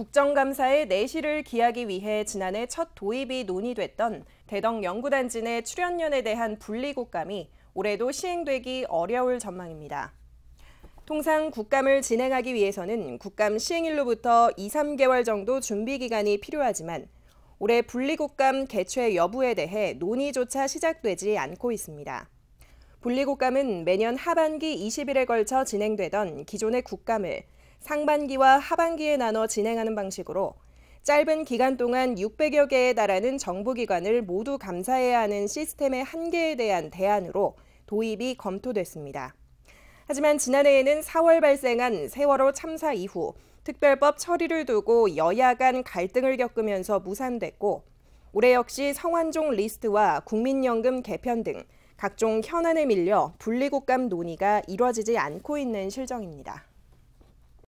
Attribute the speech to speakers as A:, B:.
A: 국정감사의 내실을 기하기 위해 지난해 첫 도입이 논의됐던 대덕 연구단지 내 출연료에 대한 분리국감이 올해도 시행되기 어려울 전망입니다. 통상 국감을 진행하기 위해서는 국감 시행일로부터 2, 3개월 정도 준비 기간이 필요하지만 올해 분리국감 개최 여부에 대해 논의조차 시작되지 않고 있습니다. 분리국감은 매년 하반기 20일에 걸쳐 진행되던 기존의 국감을 상반기와 하반기에 나눠 진행하는 방식으로 짧은 기간 동안 600여 개에 달하는 정부기관을 모두 감사해야 하는 시스템의 한계에 대한 대안으로 도입이 검토됐습니다. 하지만 지난해에는 4월 발생한 세월호 참사 이후 특별법 처리를 두고 여야 간 갈등을 겪으면서 무산됐고 올해 역시 성환종 리스트와 국민연금 개편 등 각종 현안에 밀려 분리국감 논의가 이뤄지지 않고 있는 실정입니다.